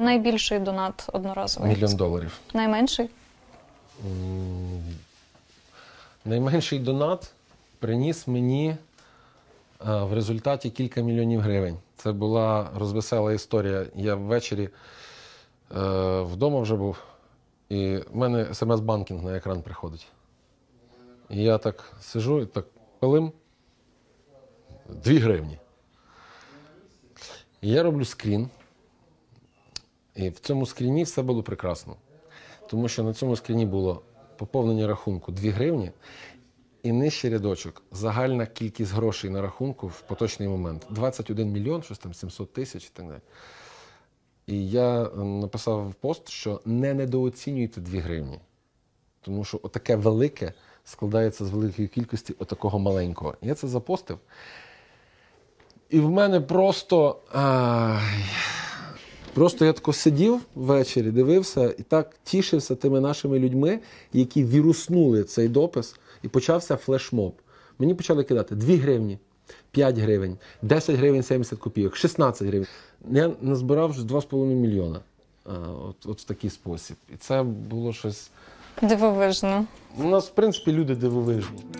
Найбільший донат одноразовий. Мільйон доларів. Найменший? Найменший донат приніс мені е, в результаті кілька мільйонів гривень. Це була розвесела історія. Я ввечері е, вдома вже був, і в мене смс-банкінг на екран приходить. І я так сижу і так пилим. Дві гривні. І я роблю скрін. І в цьому скріні все було прекрасно, тому що на цьому скріні було поповнення рахунку 2 гривні і нижчий рядочок. Загальна кількість грошей на рахунку в поточний момент 21 мільйон, щось там 700 тисяч і так далі. І я е, написав в пост, що не недооцінюйте 2 гривні, тому що отаке велике складається з великої кількості отакого маленького. Я це запостив. І в мене просто. Ай... Просто я тако сидів ввечері, дивився і так тішився тими нашими людьми, які віруснули цей допис, і почався флешмоб. Мені почали кидати 2 гривні, 5 гривень, 10 гривень 70 копійок, 16 гривень. Я назбирав 2,5 мільйона от, от в такий спосіб. І це було щось. Дивовижно. У нас, в принципі, люди дивовижні.